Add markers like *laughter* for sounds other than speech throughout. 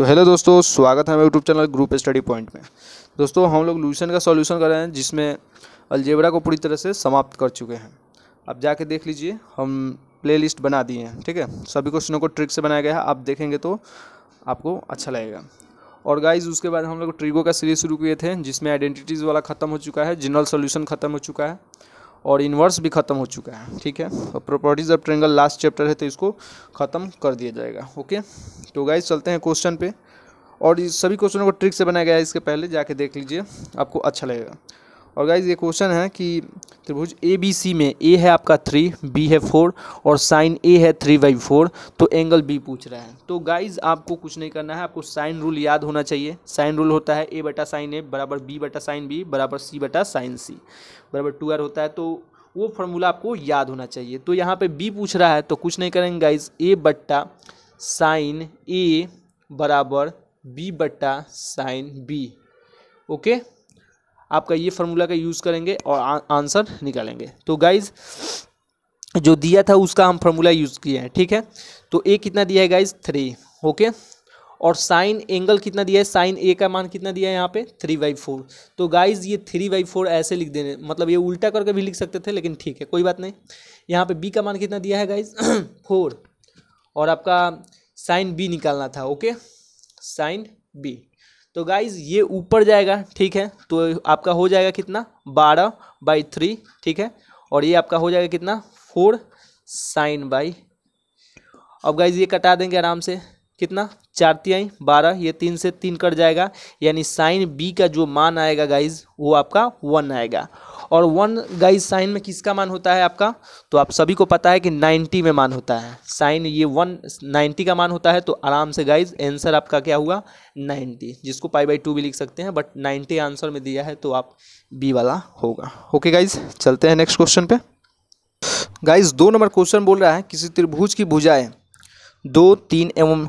तो हेलो दोस्तों स्वागत है हमें YouTube channel group study point में दोस्तों हम लोग लूसन का सॉल्यूशन कर रहे हैं जिसमें अलजेबरा को पूरी तरह से समाप्त कर चुके हैं अब जाके देख लीजिए हम प्ले लिस्ट बना दिए हैं ठीक है सभी क्वेश्चनों को ट्रिक से बनाया गया है आप देखेंगे तो आपको अच्छा लगेगा और गाइज उसके बाद हम लोग ट्रिगो का सीरीज शुरू किए थे जिसमें आइडेंटिटीज़ वाला खत्म हो चुका है जनरल सोल्यूशन खत्म हो चुका है और इन्वर्स भी ख़त्म हो चुका है ठीक है और properties of triangle last chapter है तो इसको ख़त्म कर दिया जाएगा ओके तो गाइज चलते हैं क्वेश्चन पे और सभी क्वेश्चनों को ट्रिक से बनाया गया है इसके पहले जाके देख लीजिए आपको अच्छा लगेगा और गाइज ये क्वेश्चन है कि त्रिभुज ए बी सी में ए है आपका थ्री बी है फोर और साइन ए है थ्री बाई फोर तो एंगल बी पूछ रहा है तो गाइज आपको कुछ नहीं करना है आपको साइन रूल याद होना चाहिए साइन रूल होता है ए बटा साइन ए बराबर बी बटा साइन बी बराबर सी बटा साइन सी बराबर टू आर होता है तो वो फॉर्मूला आपको याद होना चाहिए तो यहाँ पर बी पूछ रहा है तो कुछ नहीं करेंगे गाइज ए बट्टा साइन ए बराबर बी बट्टा साइन बी ओके आपका ये फार्मूला का यूज़ करेंगे और आ, आंसर निकालेंगे तो गाइज़ जो दिया था उसका हम फार्मूला यूज़ किए हैं ठीक है तो ए कितना दिया है गाइज थ्री ओके और साइन एंगल कितना दिया है साइन ए का मान कितना दिया है यहाँ पे थ्री बाई फोर तो गाइज ये थ्री बाई फोर ऐसे लिख देने मतलब ये उल्टा करके भी लिख सकते थे लेकिन ठीक है कोई बात नहीं यहाँ पे बी का मान कितना दिया है गाइज फोर *clears throat* और आपका साइन बी निकालना था ओके साइन बी तो गाइज ये ऊपर जाएगा ठीक है तो आपका हो जाएगा कितना बारह बाई थ्री ठीक है और ये आपका हो जाएगा कितना फोर साइन बाई अब गाइज ये कटा देंगे आराम से कितना चार तिहाई बारह ये तीन से तीन कट जाएगा यानी साइन बी का जो मान आएगा गाइज वो आपका वन आएगा और वन गाइज साइन में किसका मान होता है आपका तो आप सभी को पता है कि नाइन्टी में मान होता है साइन ये वन नाइन्टी का मान होता है तो आराम से गाइज आंसर आपका क्या हुआ नाइन्टी जिसको पाई बाई टू भी लिख सकते हैं बट नाइन्टी आंसर में दिया है तो आप बी वाला होगा ओके गाइज चलते हैं नेक्स्ट क्वेश्चन पे गाइज दो नंबर क्वेश्चन बोल रहा है किसी त्रिभुज की भुजाएं दो तीन एवं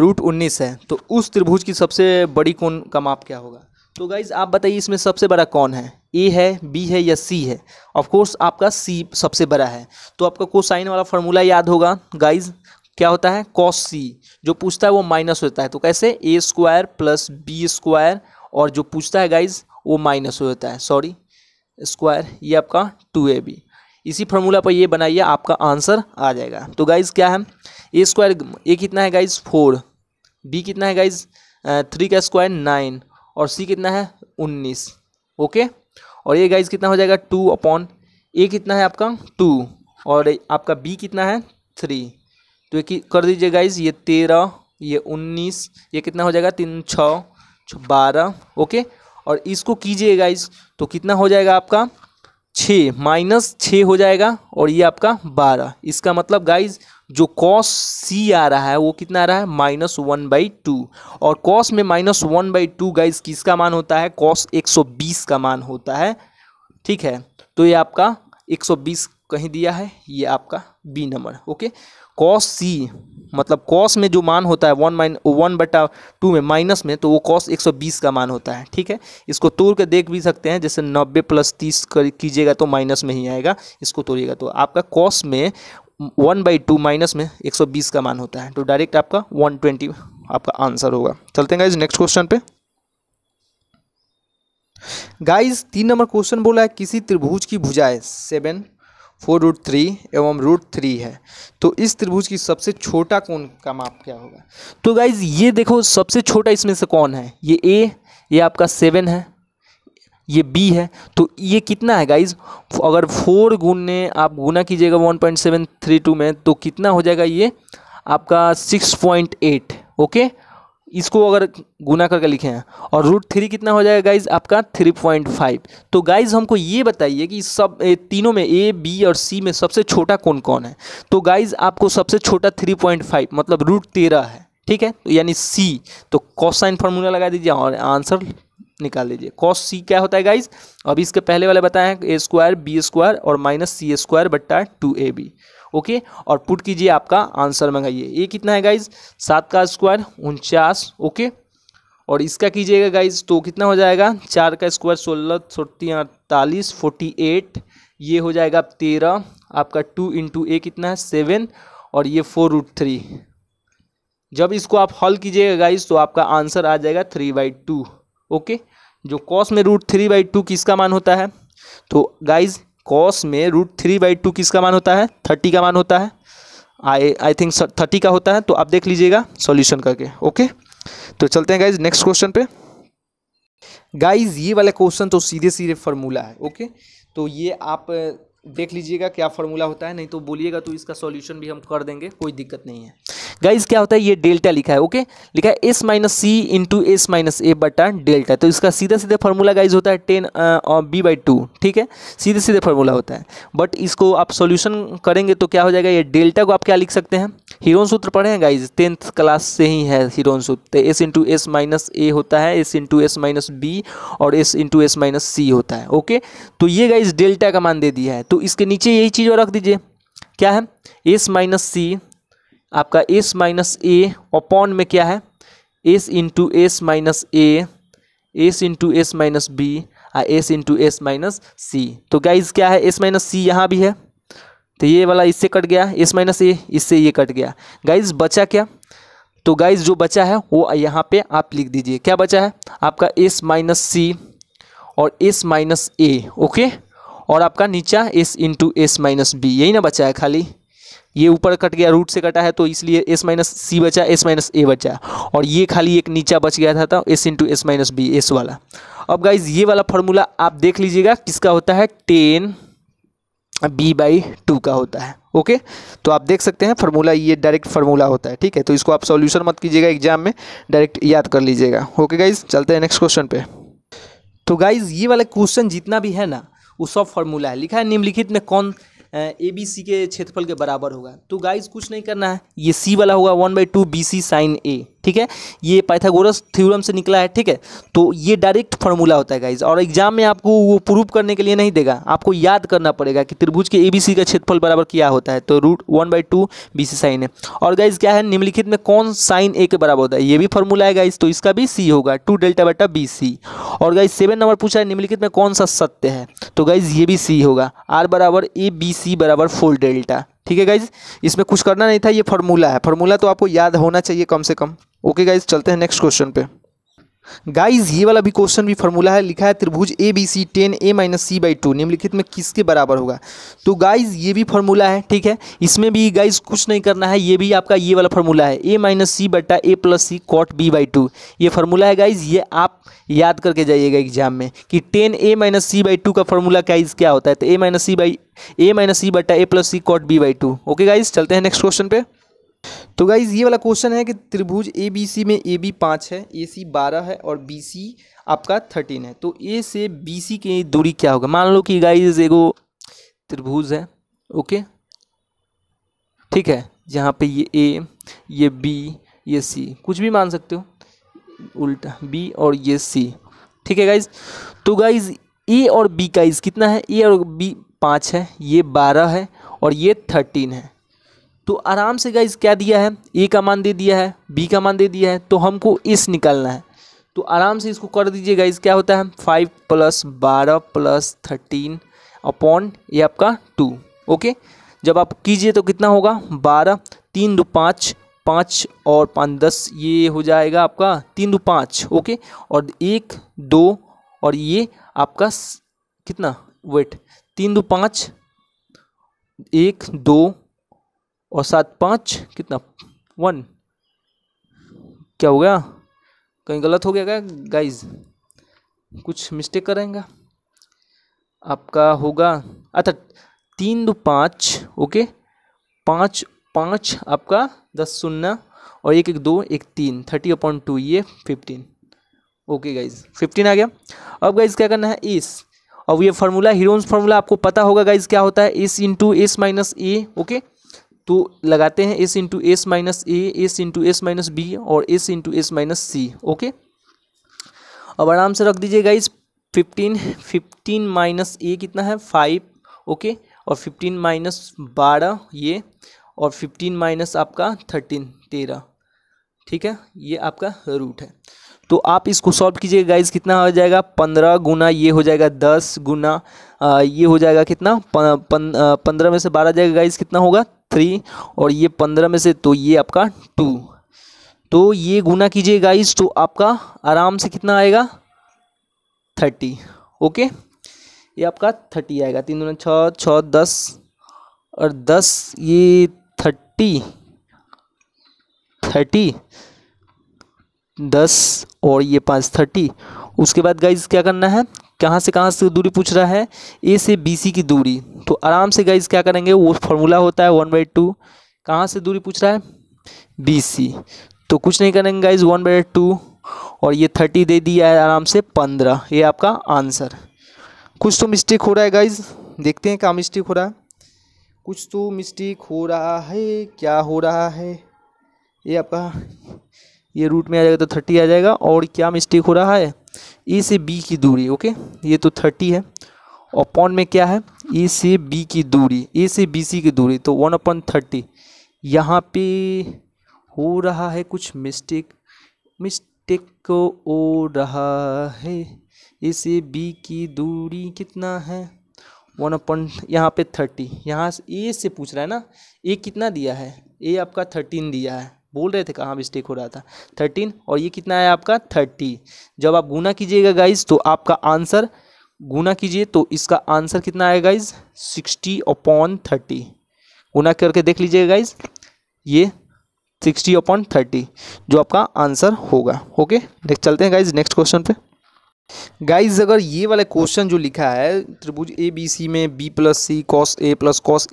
रूट उन्नीस है तो उस त्रिभुज की सबसे बड़ी कोण का माप क्या होगा तो गाइज आप बताइए इसमें सबसे बड़ा कौन है ए है बी है या सी है ऑफकोर्स आपका सी सबसे बड़ा है तो आपका कोसाइन वाला फार्मूला याद होगा गाइज क्या होता है कॉस सी जो पूछता है वो माइनस होता है तो कैसे a square plus b square और जो पूछता है गाइज वो माइनस हो जाता है सॉरी स्क्वायर ये आपका टू ए बी इसी फार्मूला पर ये बनाइए आपका आंसर आ जाएगा तो गाइज क्या है ए स्क्वायर ए कितना है गाइज फोर बी कितना है गाइज थ्री का स्क्वायर नाइन और सी कितना है उन्नीस ओके और ये गाइज कितना हो जाएगा टू अपॉन ए कितना है आपका टू और आपका बी कितना है थ्री तो ये कर दीजिए गाइज ये तेरह ये उन्नीस ये कितना हो जाएगा तीन छः बारह ओके और इसको कीजिए गाइज तो कितना हो जाएगा आपका छः माइनस छः हो जाएगा और ये आपका बारह इसका मतलब गाइज जो कॉस सी आ रहा है वो कितना आ रहा है माइनस वन बाई टू और कॉस में minus one by two guys किसका मान होता है कॉस एक सौ बीस का मान होता है ठीक है तो ये आपका एक सौ बीस कहीं दिया है ये आपका b number okay cos c मतलब कॉस में जो मान होता है वन माइन वन बटा टू में माइनस में तो वो कॉस एक सौ बीस का मान होता है ठीक है इसको तोड़ के देख भी सकते हैं जैसे नब्बे प्लस तीस कीजिएगा तो माइनस में ही आएगा इसको तोड़िएगा तो आपका कॉस में वन बाई टू माइनस में एक सौ बीस का मान होता है तो डायरेक्ट आपका वन ट्वेंटी आपका आंसर होगा चलते हैं गाइज नेक्स्ट क्वेश्चन पे गाइज तीन नंबर क्वेश्चन बोला है किसी त्रिभुज की भुजाएं सेवन फोर रूट थ्री एवं रूट थ्री है तो इस त्रिभुज की सबसे छोटा कौन का माप क्या होगा तो गाइज ये देखो सबसे छोटा इसमें से कौन है ये ए ये आपका सेवन है ये बी है तो ये कितना है गाइज अगर फोर गुने आप गुना कीजिएगा one point seven three two में तो कितना हो जाएगा ये आपका सिक्स पॉइंट एट ओके इसको अगर गुना करके लिखे हैं और रूट थ्री कितना हो जाएगा गाइज आपका थ्री पॉइंट फाइव तो गाइज हमको ये बताइए कि सब तीनों में ए बी और सी में सबसे छोटा कौन कौन है तो गाइज आपको सबसे छोटा थ्री पॉइंट फाइव मतलब रूट तेरह है ठीक है तो यानी सी तो कॉस साइन फार्मूला लगा दीजिए और आंसर निकाल दीजिए कॉस सी क्या होता है गाइज अभी इसके पहले वाले बताएं ए स्क्वायर बी स्क्वायर और माइनस सी स्क्वायर बट्टा टू ए बी ओके और पुट कीजिए आपका आंसर मंगाइए ये कितना है गाइज सात का स्क्वायर उनचास ओके और इसका कीजिएगा गाइज तो कितना हो जाएगा चार का स्क्वायर सोलह सोटी अड़तालीस फोर्टी एट ये हो जाएगा तेरह आपका टू इंटू ए कितना है सेवन और ये फोर रूट थ्री जब इसको आप हल कीजिएगा गाइज तो आपका आंसर आ जाएगा थ्री बाई टू ओके जो कॉस में रूट थ्री बाई टू किसका मान होता है तो गाइज कॉस में रूट थ्री बाई टू किसका मान होता है थर्टी का मान होता है आई आई थिंक थर्टी का होता है तो आप देख लीजिएगा सॉल्यूशन करके ओके तो चलते हैं गाइज नेक्स्ट क्वेश्चन पे गाइज ये वाला क्वेश्चन तो सीधे सीधे फार्मूला है ओके तो ये आप देख लीजिएगा क्या फॉर्मूला होता है नहीं तो बोलिएगा तो इसका सॉल्यूशन भी हम कर देंगे कोई दिक्कत नहीं है गाइज क्या होता है ये डेल्टा लिखा है ओके लिखा है s minus c into s minus a बटा डेल्टा तो इसका सीधा सीधा फॉर्मूला गाइज होता है टेन बी बाई टू ठीक है सीधे सीधे फॉर्मूला होता है बट इसको आप सॉल्यूशन करेंगे तो क्या हो जाएगा ये डेल्टा को आप क्या लिख सकते हैं हीरोन सूत्र पढ़े हैं गाइज टेंथ क्लास से ही है हीरोन सूत्र s into s minus a होता है s into s minus b और s into s minus c होता है ओके तो ये गाइज डेल्टा का मान दे दिया है तो इसके नीचे यही चीज़ और रख दीजिए क्या है एस माइनस सी आपका एस माइनस ए अपॉन में क्या है s into s minus a s into s minus b आ s into s minus c तो गाइज क्या है एस माइनस सी यहाँ भी है तो ये वाला इससे कट गया एस माइनस ए इससे ये कट गया गाइज बचा क्या तो गाइज जो बचा है वो यहाँ पे आप लिख दीजिए क्या बचा है आपका एस माइनस सी और एस माइनस ए ओके और आपका नीचा s into s minus b यही ना बचा है खाली ये ऊपर कट गया रूट से कटा है तो इसलिए एस माइनस सी बचा एस माइनस ए बचा और ये खाली एक नीचा बच गया था, तो s into s minus b s वाला अब गाइज ये वाला फार्मूला आप देख लीजिएगा किसका होता है टेन बी बाई टू का होता है ओके तो आप देख सकते हैं फार्मूला ये डायरेक्ट फार्मूला होता है ठीक है तो इसको आप सॉल्यूशन मत कीजिएगा एग्जाम में डायरेक्ट याद कर लीजिएगा ओके गाइज चलते हैं नेक्स्ट क्वेश्चन पे तो गाइज ये वाला क्वेश्चन जितना भी है ना वो सब फॉर्मूला है लिखा है निम्नलिखित में कौन ए बी सी के क्षेत्रफल के बराबर होगा तो गाइज कुछ नहीं करना है ये सी वाला होगा one by two b c sine a ठीक है ये पाइथागोरस थ्योरम से निकला है ठीक है तो ये डायरेक्ट फॉर्मूला होता है गाइज और एग्जाम में आपको वो प्रूव करने के लिए नहीं देगा आपको याद करना पड़ेगा कि त्रिभुज के ए का क्षेत्रफल बराबर क्या होता है तो root one by two b c sine है और गाइज क्या है निम्नलिखित में कौन साइन ए के बराबर होता है ये भी फॉर्मूला है गाइज तो इसका भी सी होगा टू डेल्टा बटा बी सी और गाइज सेवन नंबर पूछा है निम्नलिखित में कौन सा सत्य है तो गाइज ये भी सी होगा आर बराबर ए बी सी बराबर फोर डेल्टा ठीक है गाइज इसमें कुछ करना नहीं था ये फॉर्मूला है फॉर्मूला तो आपको याद होना चाहिए कम से कम ओके गाइज चलते हैं नेक्स्ट क्वेश्चन पे गाइज ये वाला भी क्वेश्चन भी फॉर्मूला है लिखा है त्रिभुज A B C tan a minus c by two निम्नलिखित में किसके बराबर होगा तो गाइज ये भी फॉर्मूला है ठीक है इसमें भी गाइज कुछ नहीं करना है ये भी आपका ये वाला फॉर्मूला है ए माइनस सी बट्टा a plus c cot b by two ये फार्मूला है गाइज ये आप याद करके जाइएगा एग्जाम में कि tan a minus c by two का फार्मूला गाइज क्या होता है तो a minus c by a minus c बट्टा a plus c cot b by two okay guys चलते हैं नेक्स्ट क्वेश्चन पे तो गाइज़ ये वाला क्वेश्चन है कि त्रिभुज ए बी सी में ए बी पाँच है ए सी बारह है और बी सी आपका थर्टीन है तो ए से बी सी की दूरी क्या होगा मान लो कि गाइज एगो त्रिभुज है ओके ठीक है जहाँ पे ये ए ये बी ये सी कुछ भी मान सकते हो उल्टा बी और ये सी ठीक है गाइज तो गाइज ए और बी का इज कितना है ए और बी पाँच है ये बारह है और ये थर्टीन है तो आराम से गाइज क्या दिया है ए का मान दे दिया है बी का मान दे दिया है तो हमको इस निकालना है तो आराम से इसको कर दीजिए गाइज क्या होता है फाइव प्लस बारह प्लस थर्टीन अपॉन ये आपका टू ओके जब आप कीजिए तो कितना होगा बारह तीन दो पाँच पाँच और पाँच दस ये हो जाएगा आपका तीन दो पाँच ओके और एक दो और ये आपका कितना वेट तीन दो पाँच एक दो और सात पाँच कितना वन क्या हो गया कहीं गलत हो गया क्या गाइज कुछ मिस्टेक करेंगे आपका होगा अच्छा तीन दो पाँच ओके पाँच पाँच आपका दस शून्य और एक एक दो एक तीन थर्टी अपॉइंट टू ये फिफ्टीन ओके गाइज फिफ्टीन आ गया अब गाइज क्या करना है इस अब ये फार्मूला हीरोन्स फार्मूला आपको पता होगा गाइज क्या होता है s into s minus a okay तो लगाते हैं s into s minus a s into s minus b और s into s minus c okay अब आराम से रख दीजिए guys fifteen fifteen minus a कितना है फाइव ओके और फिफ्टीन माइनस बारह ये और फिफ्टीन माइनस आपका थर्टीन तेरह ठीक है ये आपका रूट है तो आप इसको सॉल्व कीजिएगा गाइज कितना हो जाएगा पंद्रह गुना ये हो जाएगा दस गुना ये हो जाएगा कितना पंद्रह में से बारह जाएगा गाइज कितना होगा थ्री और ये पंद्रह में से तो ये आपका टू तो ये गुना कीजिए गाइस तो आपका आराम से कितना आएगा थर्टी ओके ये आपका थर्टी आएगा तीन दोनों छः छः दस और दस ये थर्टी थर्टी दस और ये पाँच थर्टी उसके बाद गाइज क्या करना है कहाँ से कहाँ से दूरी पूछ रहा है ए से बी सी की दूरी तो आराम से गाइज क्या करेंगे वो फॉर्मूला होता है वन बाई टू कहाँ से दूरी पूछ रहा है बी सी तो कुछ नहीं करेंगे गाइज वन बाई टू और ये थर्टी दे दिया है आराम से पंद्रह ये आपका आंसर कुछ तो मिस्टेक हो रहा है गाइज देखते हैं क्या मिस्टेक हो रहा है कुछ तो मिस्टेक हो रहा है क्या हो रहा है ये आपका ये रूट में आ जाएगा तो थर्टी आ जाएगा और क्या मिस्टेक हो रहा है ए e से बी की दूरी ओके ये तो थर्टी है अपॉन में क्या है ए e से बी की दूरी ए e से बी सी की दूरी तो वन अपॉन थर्टी यहाँ पे हो रहा है कुछ मिस्टेक मिस्टेक को हो रहा है ए से बी की दूरी कितना है वन अपॉन यहाँ पे थर्टी यहाँ ए से पूछ रहा है ना ए कितना दिया है ए आपका थर्टीन दिया है बोल रहे थे कहाँ मिस्टेक हो रहा था थर्टीन और ये कितना है आपका थर्टी जब आप गुना कीजिएगा गाइज तो आपका आंसर गुना कीजिए तो इसका आंसर कितना आएगा गाइज सिक्सटी अपॉन थर्टी गुना करके देख लीजिएगा गाइज ये सिक्सटी अपॉन थर्टी जो आपका आंसर होगा ओके नेक्स्ट चलते हैं गाइज नेक्स्ट क्वेश्चन पे गाइज अगर ये वाला क्वेश्चन जो लिखा है त्रिभुज ए बी सी में b plus c cos a plus cos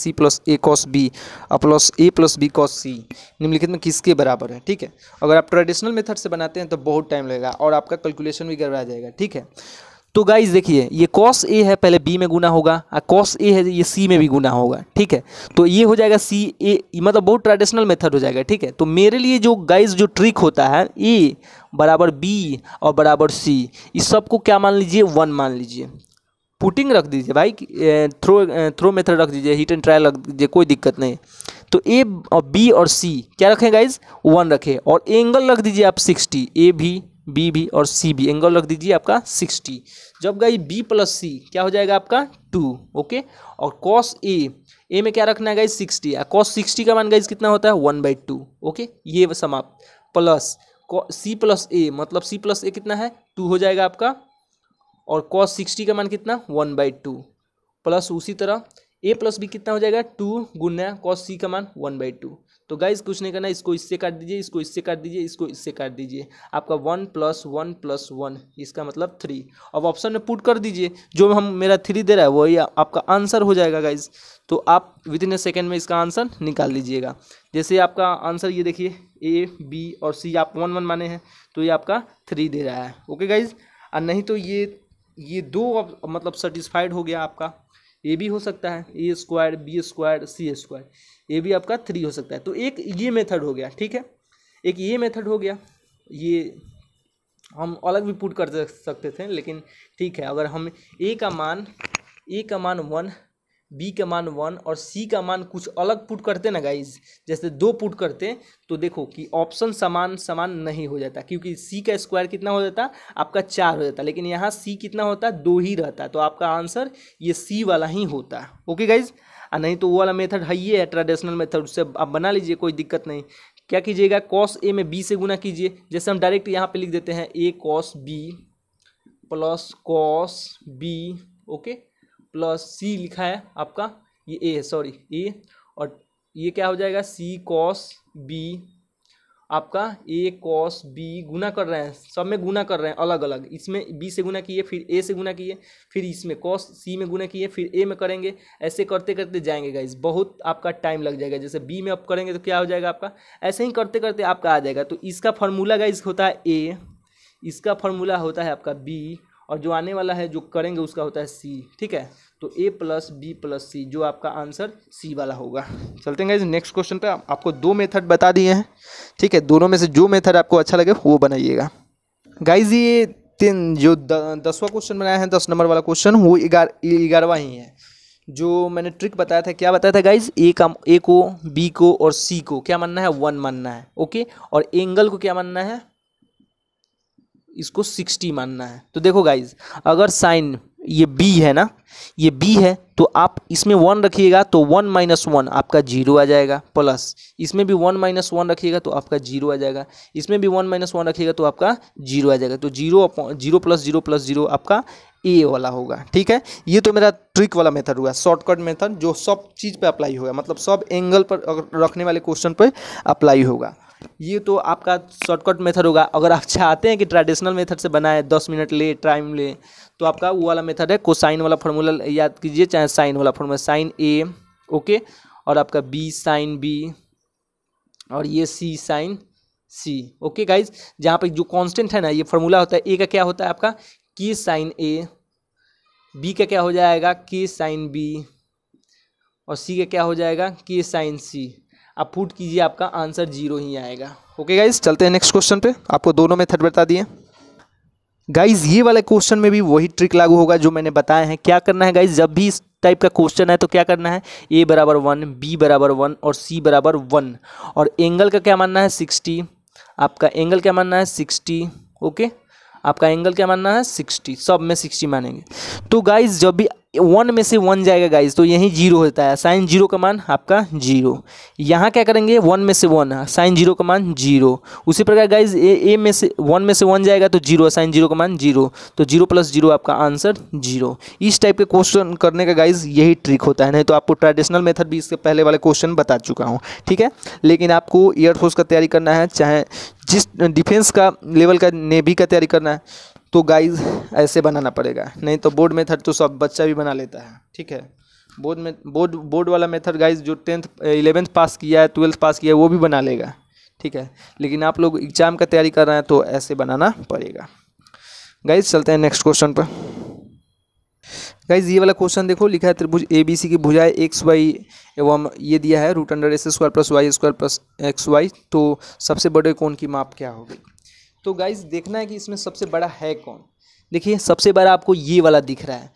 c plus a cos b और plus a plus b cos c निम्नलिखित में किसके बराबर है ठीक है अगर आप ट्रेडिशनल मेथड से बनाते हैं तो बहुत टाइम लगेगा और आपका कैलकुलेशन भी गड़बड़ा जाएगा ठीक है तो गाइज देखिए ये कॉस ए है पहले बी में गुना होगा और कॉस ए है ये सी में भी गुना होगा ठीक है तो ये हो जाएगा सी ए मतलब बहुत ट्रेडिशनल मेथड हो जाएगा ठीक है तो मेरे लिए जो गाइज जो ट्रिक होता है ए बराबर बी और बराबर सी इस सबको क्या मान लीजिए वन मान लीजिए पुटिंग रख दीजिए भाई थ्रो थ्रो मेथड रख दीजिए हीट एंड ट्रायल रख दीजिए कोई दिक्कत नहीं तो ए और बी और सी क्या रखें गाइज वन रखें और एंगल रख दीजिए आप सिक्सटी ए भी बी भी और सी भी एंगल रख दीजिए आपका सिक्सटी जब गई बी प्लस सी क्या हो जाएगा आपका टू ओके और कॉस ए ए में क्या रखना है गाइज सिक्सटी कॉस सिक्सटी का मान गाइज कितना होता है वन बाई टू ओके ये समाप्त प्लस सी प्लस ए मतलब सी प्लस ए कितना है टू हो जाएगा आपका और कॉस सिक्सटी का मान कितना वन बाई टू प्लस उसी तरह ए प्लस बी कितना हो जाएगा टू गुना कॉस सी का मान वन बाई टू तो गाइज कुछ नहीं करना इसको इससे काट दीजिए इसको इससे काट दीजिए इसको इससे काट दीजिए आपका one plus one plus one इसका मतलब थ्री अब ऑप्शन में पुट कर दीजिए जो हम मेरा थ्री दे रहा है वही आपका आंसर हो जाएगा गाइज तो आप विद इन ए सेकेंड में इसका आंसर निकाल लीजिएगा जैसे आपका आंसर ये देखिए ए बी और सी आप वन वन माने हैं तो ये आपका थ्री दे रहा है ओके गाइज और नहीं तो ये ये दो मतलब सेटिस्फाइड हो गया आपका ए भी हो सकता है a square b square c square a भी आपका थ्री हो सकता है तो एक ये मेथड हो गया ठीक है एक ये मेथड हो गया ये हम अलग भी पुट कर सकते थे लेकिन ठीक है अगर हम ए का मान ए का मान वन बी का मान वन और सी का मान कुछ अलग पुट करते ना गाइज जैसे दो पुट करते तो देखो कि ऑप्शन समान समान नहीं हो जाता क्योंकि सी का स्क्वायर कितना हो जाता आपका चार हो जाता लेकिन यहाँ सी कितना होता दो ही रहता तो आपका आंसर ये सी वाला ही होता ओके गाइज नहीं तो वो वाला मेथड है ये है ट्रेडिशनल मेथड उससे आप बना लीजिए कोई दिक्कत नहीं क्या कीजिएगा कॉस ए में बी से गुना कीजिए जैसे हम डायरेक्ट यहाँ पे लिख देते हैं a cos b plus cos b okay plus c लिखा है आपका ये ए है सॉरी ए और ये क्या हो जाएगा सी कॉस बी आपका ए कॉस बी गुना कर रहे हैं सब में गुना कर रहे हैं अलग अलग इसमें बी से गुना किए फिर ए से गुना किए फिर इसमें कॉस सी में गुना किए फिर ए में करेंगे ऐसे करते करते जाएंगे गाइज बहुत आपका टाइम लग जाएगा जैसे बी में आप करेंगे तो क्या हो जाएगा आपका ऐसे ही करते करते आपका आ जाएगा तो इसका फॉर्मूला गाइज होता है ए इसका फॉर्मूला होता है आपका बी और जो आने वाला है जो करेंगे उसका होता है सी ठीक है तो a plus b plus c जो आपका आंसर सी वाला होगा चलते हैं नेक्स्ट क्वेश्चन पे आपको दो मेथड बता दिए हैं ठीक है दोनों में से जो मेथड आपको अच्छा लगे वो बनाइएगा गाइज ये तीन जो दसवा क्वेश्चन बनाया है दस नंबर वाला क्वेश्चन वो ग्यारहवा ही है जो मैंने ट्रिक बताया था क्या बताया था गाइज ए का ए को बी को और सी को क्या मानना है वन मानना है ओके और एंगल को क्या मानना है इसको सिक्सटी मानना है तो देखो गाइज अगर साइन ये बी है ना ये बी है तो आप इसमें वन रखिएगा तो वन माइनस वन आपका जीरो आ जाएगा प्लस इसमें भी वन माइनस वन रखिएगा तो आपका जीरो आ जाएगा इसमें भी वन माइनस वन रखिएगा तो आपका जीरो आ जाएगा तो zero zero plus zero plus zero आपका ए वाला होगा ठीक है ये तो मेरा ट्रिक वाला मेथड हुआ शॉर्टकट मेथड जो सब चीज़ पर अप्लाई होगा मतलब सब एंगल पर रखने वाले क्वेश्चन पर अप्लाई होगा ये तो आपका शॉर्टकट मेथड होगा अगर आप चाहते हैं कि ट्रेडिशनल मेथड से बनाए दस मिनट ले टाइम ले तो आपका वो वाला मेथड है कोसाइन वाला फार्मूला याद कीजिए चाहे साइन वाला फार्मूला साइन ए ओके और आपका बी साइन बी और ये c sine c okay guys जहाँ पे जो कांस्टेंट है ना ये फार्मूला होता है ए का क्या होता है आपका के साइन ए बी का क्या हो जाएगा के साइन बी और सी का क्या हो जाएगा के साइन सी आप फूट कीजिए आपका आंसर जीरो ही आएगा ओके गाइज चलते हैं नेक्स्ट क्वेश्चन पे आपको दोनों मेथड बता दिए गाइज ये वाले क्वेश्चन में भी वही ट्रिक लागू होगा जो मैंने बताया है क्या करना है गाइज जब भी इस टाइप का क्वेश्चन है तो क्या करना है ए बराबर वन बी बराबर वन और सी बराबर वन और एंगल का क्या मानना है सिक्सटी आपका एंगल क्या मानना है सिक्सटी ओके आपका एंगल क्या मानना है सिक्सटी सब में सिक्सटी मानेंगे तो गाइज जब भी वन में से वन जाएगा गाइज तो यही जीरो होता है साइन जीरो का मान आपका जीरो यहाँ क्या करेंगे वन में से वन साइन जीरो का मान जीरो उसी प्रकार गाइज ए ए में से वन में से वन जाएगा तो जीरो साइन जीरो का मान जीरो तो जीरो प्लस जीरो आपका आंसर जीरो इस टाइप के क्वेश्चन करने का गाइज यही ट्रिक होता है नहीं तो आपको ट्रेडिशनल मेथड भी इसके पहले वाले क्वेश्चन बता चुका हूँ ठीक है लेकिन आपको एयरफोर्स का तैयारी करना है चाहे जिस डिफेंस का लेवल का नेवी का तैयारी करना है तो गाइज ऐसे बनाना पड़ेगा नहीं तो बोर्ड मेथड तो सब बच्चा भी बना लेता है ठीक है बोर्ड में बोर्ड बोर्ड वाला मेथड गाइज जो टेंथ इलेवेंथ पास किया है ट्वेल्थ पास किया है वो भी बना लेगा ठीक है लेकिन आप लोग एग्जाम का तैयारी कर रहे हैं तो ऐसे बनाना पड़ेगा गाइज चलते हैं नेक्स्ट क्वेश्चन पर गाइज ये वाला क्वेश्चन देखो लिखा है त्रिभुज ए बी सी की भुजाएं एक्स वाई एवं ये दिया है root under s square plus y square plus x y तो सबसे बड़े कोण की माप क्या होगी तो गाइज देखना है कि इसमें सबसे बड़ा है कौन देखिए सबसे बड़ा आपको ये वाला दिख रहा है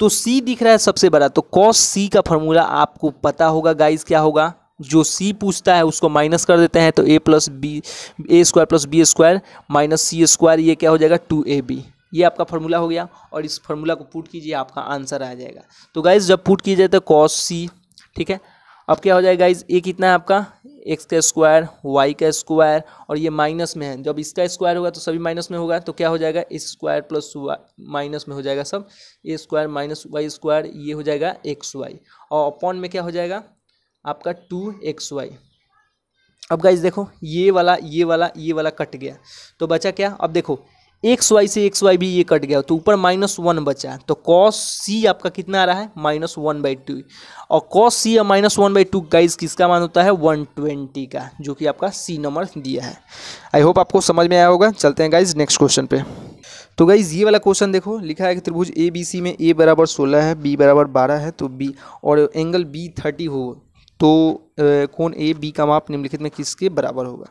तो सी दिख रहा है सबसे बड़ा तो कॉस सी का फॉर्मूला आपको पता होगा गाइज क्या होगा जो सी पूछता है उसको माइनस कर देते हैं तो a plus b a square plus b square minus c square ये क्या हो जाएगा टू ए बी ये आपका फार्मूला हो गया और इस फार्मूला को पुट कीजिए आपका आंसर आ जाएगा तो गाइज जब पुट किया जाए तो कॉस सी ठीक है अब क्या हो जाएगा गाइज ए कितना है आपका एक्स का स्क्वायर वाई का स्क्वायर और ये माइनस में है जब इसका स्क्वायर होगा तो सभी माइनस में होगा तो क्या हो जाएगा स्क्वायर प्लस वाई माइनस में हो जाएगा सब a square minus y square ये हो जाएगा एक्स वाई और अपॉन में क्या हो जाएगा आपका टू एक्स वाई अब गाइज देखो ये वाला ये वाला ये वाला कट गया तो बचा क्या अब देखो एक्स वाई से एक्स वाई भी ये कट गया तो ऊपर माइनस वन बचा तो कॉस सी आपका कितना आ रहा है माइनस वन बाई टू और कॉस सी या minus one by two guys किसका मान होता है वन ट्वेंटी का जो कि आपका सी नंबर दिया है आई होप आपको समझ में आया होगा चलते हैं गाइज नेक्स्ट क्वेश्चन पे तो गाइज ये वाला क्वेश्चन देखो लिखा है कि त्रिभुज ए बी सी में ए बराबर सोलह है बी बराबर बारह है तो बी और एंगल बी थर्टी हो तो कौन ए बी का माप निम्नलिखित में किसके बराबर होगा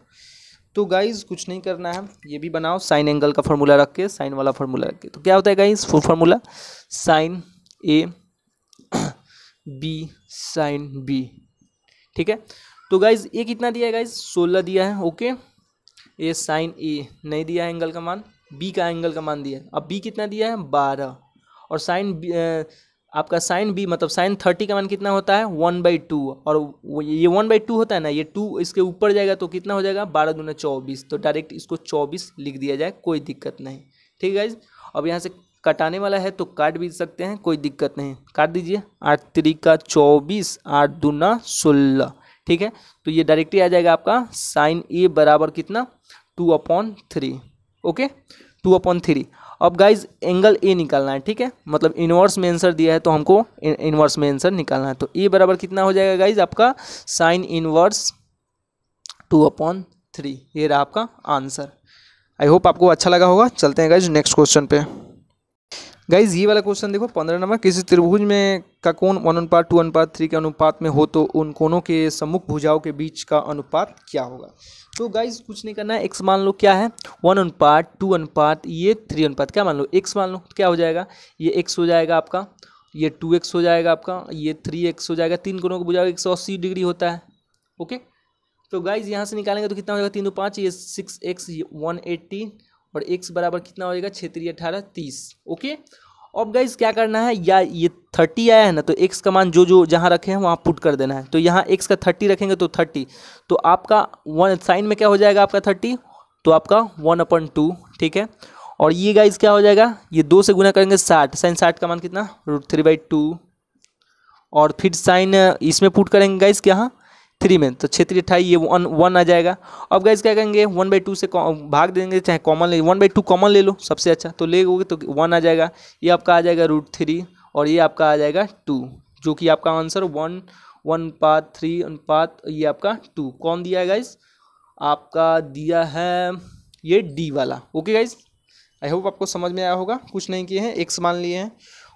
तो गाइज कुछ नहीं करना है ये भी बनाओ साइन एंगल का फार्मूला रख के साइन वाला फार्मूला रख के तो क्या होता है guys formula sine a b sine b ठीक है तो गाइज ए कितना दिया है गाइज सोलह दिया है ओके ए साइन ए नहीं दिया है एंगल का मान बी का एंगल का मान दिया है अब बी कितना दिया है बारह और साइन आपका साइन बी मतलब साइन थर्टी का मान कितना होता है वन बाई टू और ये वन बाई टू होता है ना ये टू इसके ऊपर जाएगा तो कितना हो जाएगा बारह दूना चौबीस तो डायरेक्ट इसको चौबीस लिख दिया जाए कोई दिक्कत नहीं ठीक है अब यहाँ से कटाने वाला है तो काट भी सकते हैं कोई दिक्कत नहीं काट दीजिए आठ त्रिका चौबीस आठ दूना सोलह ठीक है तो ये डायरेक्टली आ जाएगा आपका साइन ए बराबर कितना two upon three okay two upon three अब गाइज एंगल ए निकालना है ठीक है मतलब इनवर्स में आंसर दिया है तो हमको इनवर्स में आंसर निकालना है तो ए बराबर कितना हो जाएगा गाइज आपका sine inverse two upon three ये रहा आपका आंसर आई होप आपको अच्छा लगा होगा चलते हैं गाइज नेक्स्ट क्वेश्चन पे गाइज ये वाला क्वेश्चन देखो पंद्रह नंबर किसी त्रिभुज में का कौन वन अनुपात टू अनुपात थ्री के अनुपात में हो तो उन कोनों के सम्मुख भुजाओं के बीच का अनुपात क्या होगा तो गाइज कुछ नहीं करना है एक्स मान लो क्या है वन अनुपात टू अनुपात ये थ्री अनुपात क्या मान लो एक्स मान लो क्या हो जाएगा ये एक्स हो जाएगा आपका ये टू एक्स हो जाएगा आपका ये थ्री एक्स हो जाएगा तीन गुणों को बुझाओ एक सौ अस्सी डिग्री होता है ओके तो गाइज यहाँ से निकालेंगे तो कितना हो जाएगा तीन दो पाँच ये सिक्स एक्स ये वन एट्टी और एक्स बराबर कितना हो जाएगा छः अठारह तीस ओके अब गाइज क्या करना है या ये थर्टी आया है ना तो एक्स का मान जो जो जहाँ रखे हैं वहाँ पुट कर देना है तो यहाँ एक्स का थर्टी रखेंगे तो थर्टी तो आपका वन साइन में क्या हो जाएगा आपका थर्टी तो आपका वन अपन टू ठीक है और ये गाइज क्या हो जाएगा ये दो से गुना करेंगे साठ साइन साठ का मान कितना रूट थ्री बाई टू और फिर साइन इसमें पुट करेंगे गाइज क्या हाँ थ्री में तो क्षेत्रीय अट्ठाई ये वन वन आ जाएगा अब गाइज क्या कहेंगे वन बाई टू से भाग देंगे चाहे कॉमन ले वन बाई टू कॉमन ले लो सबसे अच्छा तो ले गोगे तो वन आ जाएगा ये आपका आ जाएगा रूट थ्री और ये आपका आ जाएगा टू जो कि आपका आंसर वन वन पात थ्री अनुपात ये आपका टू कौन दिया है गाइज आपका दिया है ये डी वाला ओके गाइज आई होप आपको समझ में आया होगा कुछ नहीं किए हैं एक मान लिए हैं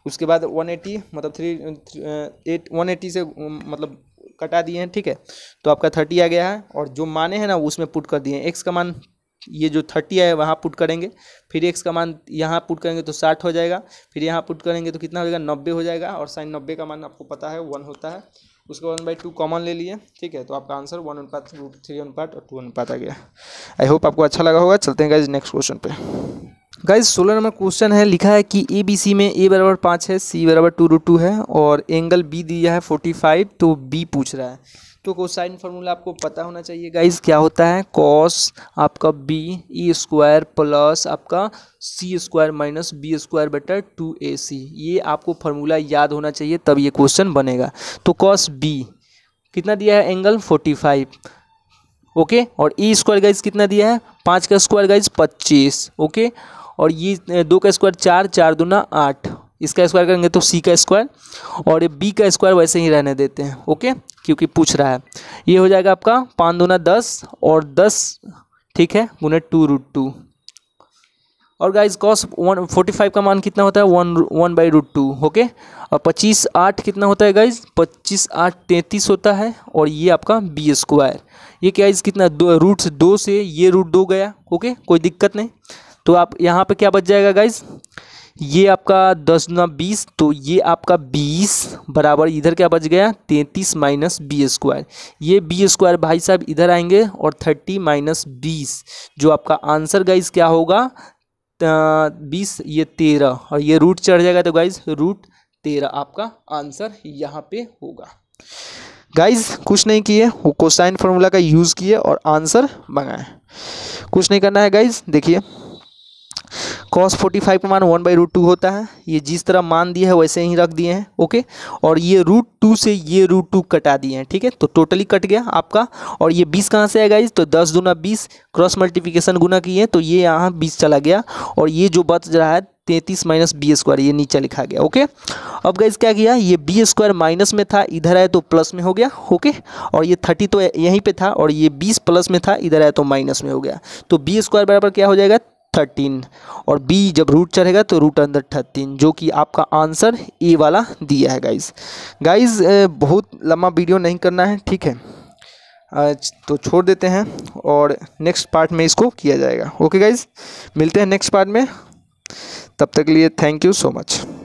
उसके बाद वन एटी मतलब थ्री एट वन एटी से मतलब कटा दिए हैं ठीक है तो आपका थर्टी आ गया है और जो माने हैं ना उसमें पुट कर दिए एक्स का मान ये जो थर्टी आया वहाँ पुट करेंगे फिर एक्स का मान यहाँ पुट करेंगे तो साठ हो जाएगा फिर यहाँ पुट करेंगे तो कितना हो जाएगा नब्बे हो जाएगा और साइन नब्बे का मान आपको पता है वन होता है उसके वन बाई टू कॉमन ले लिए ठीक है तो आपका आंसर वन अनुपात थ्री अनुपात और टू अनुपात आ गया आई होप आपको अच्छा लगा होगा चलते हैं गाइज नेक्स्ट क्वेश्चन पे गाइज सोलह नंबर क्वेश्चन है लिखा है कि ए बी सी में ए बराबर पाँच है सी बराबर टू रू टू है और एंगल बी दिया है फोर्टी फाइव तो बी पूछ रहा है तो कोसाइन फार्मूला आपको पता होना चाहिए गाइज क्या होता है कॉस आपका बी ई स्क्वायर प्लस आपका c square minus b square बटर टू ए सी ये आपको फार्मूला याद होना चाहिए तब ये क्वेश्चन बनेगा तो कॉस बी कितना दिया है एंगल फोर्टी फाइव ओके और ई स्क्वायर गाइज कितना दिया है पाँच का स्क्वायर गाइज पच्चीस ओके और ये दो का स्क्वायर चार चार दूना आठ इसका स्क्वायर करेंगे तो सी का स्क्वायर और ये बी का स्क्वायर वैसे ही रहने देते हैं ओके क्योंकि पूछ रहा है ये हो जाएगा आपका पाँच दूना दस और दस ठीक है गुने टू रूट टू और guys cos one forty five का मान कितना होता है one one by root two okay और पच्चीस आठ कितना होता है गाइज पच्चीस आठ तैंतीस होता है और ये आपका बी स्क्वायर ये क्या इस कितना दो रूट दो से ये रूट दो गया ओके कोई दिक्कत नहीं तो आप यहाँ पे क्या बच जाएगा गाइज ये आपका दस गुना बीस तो ये आपका बीस बराबर इधर क्या बच गया तैंतीस माइनस बी स्क्वायर ये बी स्क्वायर भाई साहब इधर आएंगे और थर्टी माइनस बीस जो आपका आंसर गाइज क्या होगा बीस ये तेरह और ये रूट चढ़ जाएगा तो गाइज रूट तेरह आपका आंसर यहाँ पे होगा गाइज कुछ नहीं किए वो कोसाइन फार्मूला का यूज़ किए और आंसर मंगाए कुछ नहीं करना है गाइज देखिए कॉस फोर्टी फाइव का मान वन बाई रूट टू होता है ये जिस तरह मान दिया है वैसे ही रख दिए हैं ओके और ये रूट टू से ये रूट टू कटा दिए हैं ठीक है तो टोटली कट गया आपका और ये बीस कहाँ से आएगा इस तो दस दुना बीस क्रॉस मल्टीप्लिकेशन गुना किए तो ये यहाँ बीस चला गया और ये जो बच रहा है तैंतीस माइनस बी स्क्वायर ये नीचे लिखा गया ओके अब गाइज क्या किया ये बी स्क्वायर माइनस में था इधर आया तो प्लस में हो गया ओके और ये थर्टी तो यहीं पे था और ये बीस प्लस में था इधर आया तो माइनस में हो गया तो बी स्क्वायर बराबर क्या हो जाएगा थर्टीन और बी जब रूट चढ़ेगा तो रूट अंदर थर्टीन जो कि आपका आंसर ए वाला दिया है गाइज गाइज बहुत लंबा वीडियो नहीं करना है ठीक है तो छोड़ देते हैं और नेक्स्ट पार्ट में इसको किया जाएगा ओके गाइज मिलते हैं नेक्स्ट पार्ट में तब तक लिए थैंक यू सो मच